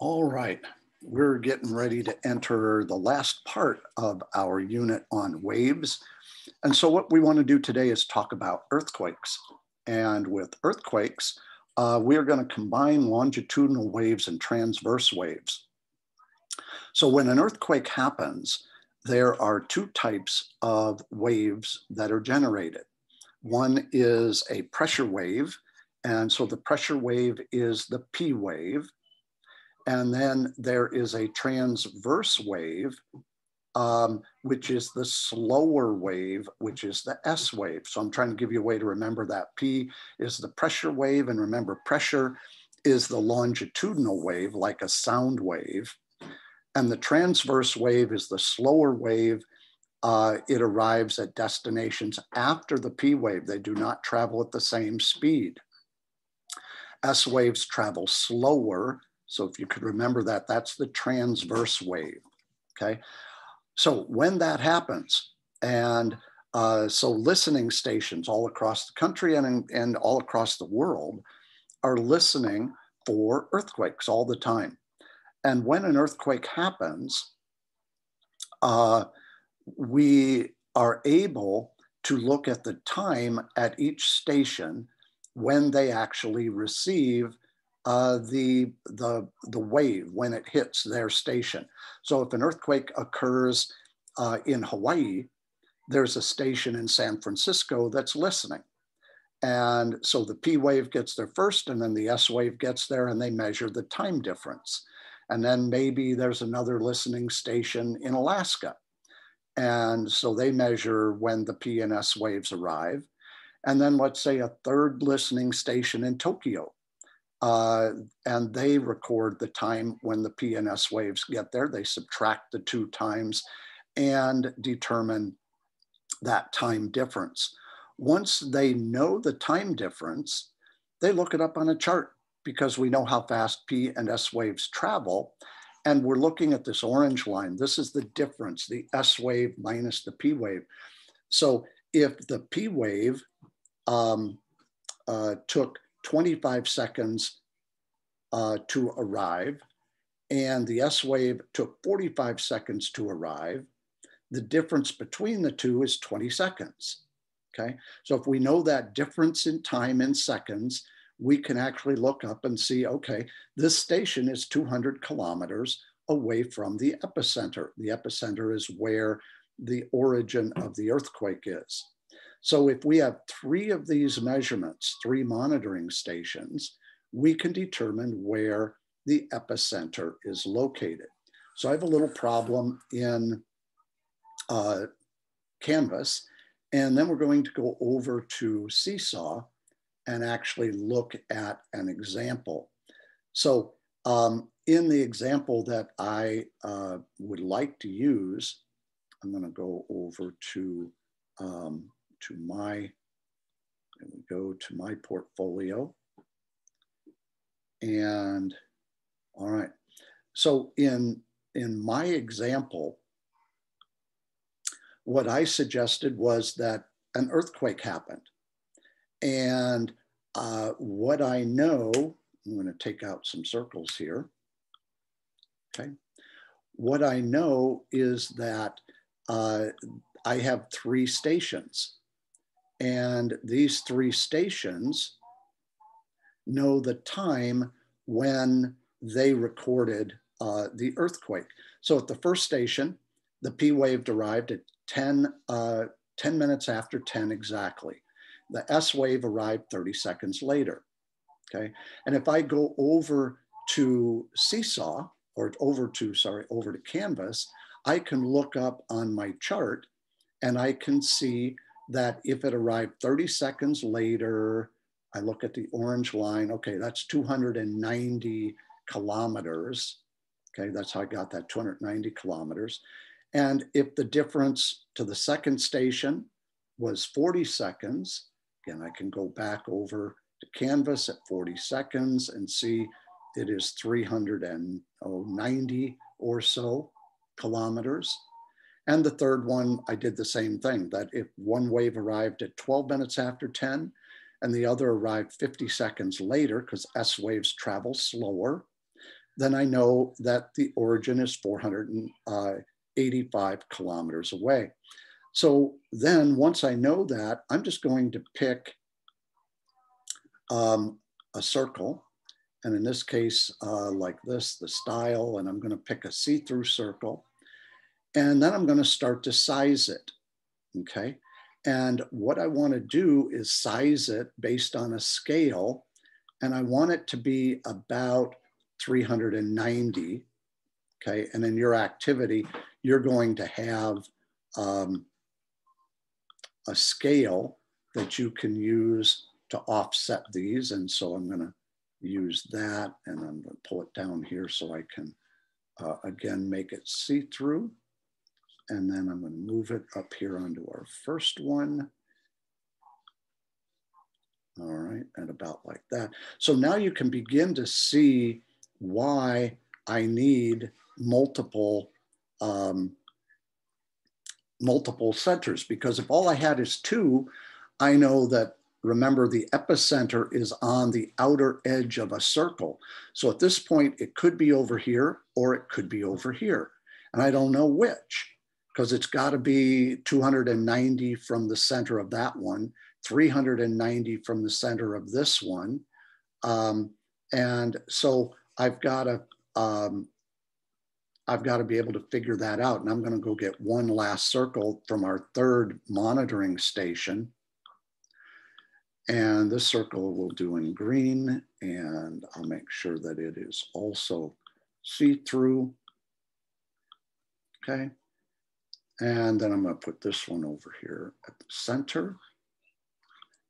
All right, we're getting ready to enter the last part of our unit on waves. And so what we wanna to do today is talk about earthquakes. And with earthquakes, uh, we are gonna combine longitudinal waves and transverse waves. So when an earthquake happens, there are two types of waves that are generated. One is a pressure wave. And so the pressure wave is the P wave. And then there is a transverse wave, um, which is the slower wave, which is the S wave. So I'm trying to give you a way to remember that. P is the pressure wave, and remember pressure is the longitudinal wave, like a sound wave. And the transverse wave is the slower wave. Uh, it arrives at destinations after the P wave. They do not travel at the same speed. S waves travel slower so if you could remember that, that's the transverse wave, okay? So when that happens, and uh, so listening stations all across the country and, and all across the world are listening for earthquakes all the time. And when an earthquake happens, uh, we are able to look at the time at each station when they actually receive uh, the, the, the wave when it hits their station. So if an earthquake occurs uh, in Hawaii, there's a station in San Francisco that's listening. And so the P wave gets there first, and then the S wave gets there, and they measure the time difference. And then maybe there's another listening station in Alaska. And so they measure when the P and S waves arrive. And then let's say a third listening station in Tokyo uh, and they record the time when the PNS waves get there. They subtract the two times and determine that time difference. Once they know the time difference, they look it up on a chart because we know how fast P and S waves travel. And we're looking at this orange line. This is the difference, the S wave minus the P wave. So if the P wave um, uh, took 25 seconds uh, to arrive, and the S wave took 45 seconds to arrive. The difference between the two is 20 seconds. Okay, so if we know that difference in time in seconds, we can actually look up and see okay, this station is 200 kilometers away from the epicenter. The epicenter is where the origin of the earthquake is. So if we have three of these measurements, three monitoring stations, we can determine where the epicenter is located. So I have a little problem in uh, Canvas, and then we're going to go over to Seesaw and actually look at an example. So um, in the example that I uh, would like to use, I'm gonna go over to um, to my, and we go to my portfolio. And all right, so in, in my example, what I suggested was that an earthquake happened. And uh, what I know, I'm going to take out some circles here. Okay. What I know is that uh, I have three stations and these three stations know the time when they recorded uh, the earthquake. So at the first station, the P wave arrived at 10, uh, 10 minutes after 10 exactly. The S wave arrived 30 seconds later. Okay. And if I go over to Seesaw or over to, sorry, over to Canvas, I can look up on my chart and I can see that if it arrived 30 seconds later, I look at the orange line, okay, that's 290 kilometers. Okay, that's how I got that 290 kilometers. And if the difference to the second station was 40 seconds, again, I can go back over to Canvas at 40 seconds and see it is 390 or so kilometers. And the third one, I did the same thing that if one wave arrived at 12 minutes after 10 and the other arrived 50 seconds later, because S waves travel slower, then I know that the origin is 485 uh, kilometers away. So then once I know that, I'm just going to pick um, a circle. And in this case, uh, like this, the style, and I'm going to pick a see-through circle. And then I'm going to start to size it. Okay. And what I want to do is size it based on a scale. And I want it to be about 390. Okay. And in your activity, you're going to have um, a scale that you can use to offset these. And so I'm going to use that and I'm going to pull it down here so I can uh, again make it see through. And then I'm going to move it up here onto our first one. All right, and about like that. So now you can begin to see why I need multiple um, multiple centers because if all I had is two, I know that remember the epicenter is on the outer edge of a circle. So at this point, it could be over here or it could be over here. And I don't know which because it's got to be 290 from the center of that one, 390 from the center of this one. Um, and so I've got to, um, I've got to be able to figure that out. And I'm going to go get one last circle from our third monitoring station. And this circle will do in green. And I'll make sure that it is also see-through. Okay. And then I'm gonna put this one over here at the center.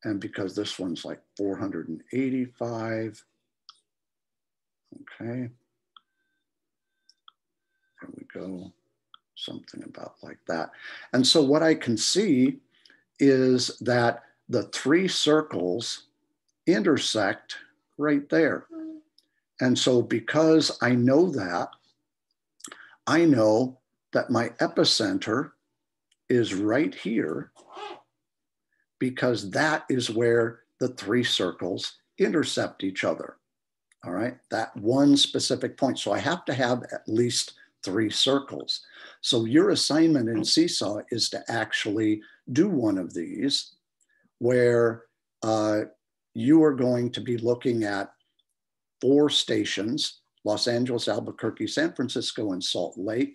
And because this one's like 485, okay. There we go, something about like that. And so what I can see is that the three circles intersect right there. And so because I know that, I know that my epicenter is right here because that is where the three circles intercept each other. All right, that one specific point. So I have to have at least three circles. So your assignment in Seesaw is to actually do one of these where uh, you are going to be looking at four stations Los Angeles, Albuquerque, San Francisco, and Salt Lake.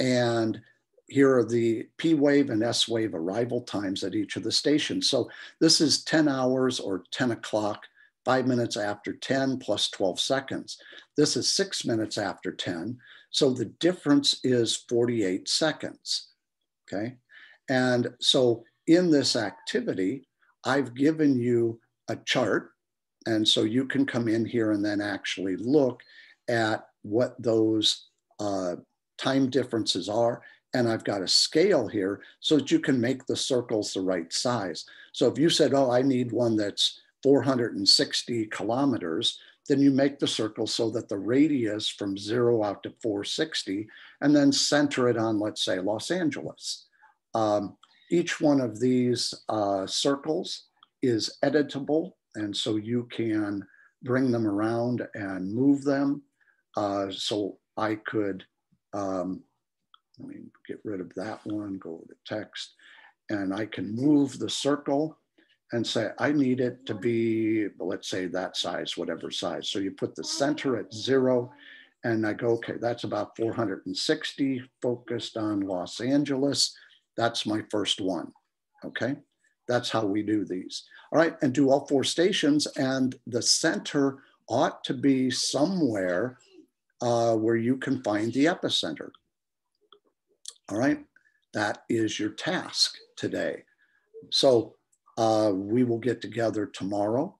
And here are the P wave and S wave arrival times at each of the stations. So this is 10 hours or 10 o'clock, five minutes after 10 plus 12 seconds. This is six minutes after 10. So the difference is 48 seconds, okay? And so in this activity, I've given you a chart. And so you can come in here and then actually look at what those uh, time differences are. And I've got a scale here so that you can make the circles the right size. So if you said, oh, I need one that's 460 kilometers, then you make the circle so that the radius from zero out to 460, and then center it on, let's say, Los Angeles. Um, each one of these uh, circles is editable, and so you can bring them around and move them. Uh, so I could um, let me get rid of that one, go to text, and I can move the circle and say, I need it to be, let's say that size, whatever size. So you put the center at zero and I go, okay, that's about 460 focused on Los Angeles. That's my first one, okay? That's how we do these. All right, and do all four stations and the center ought to be somewhere uh, where you can find the epicenter. All right, that is your task today. So uh, we will get together tomorrow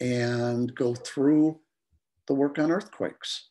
and go through the work on earthquakes.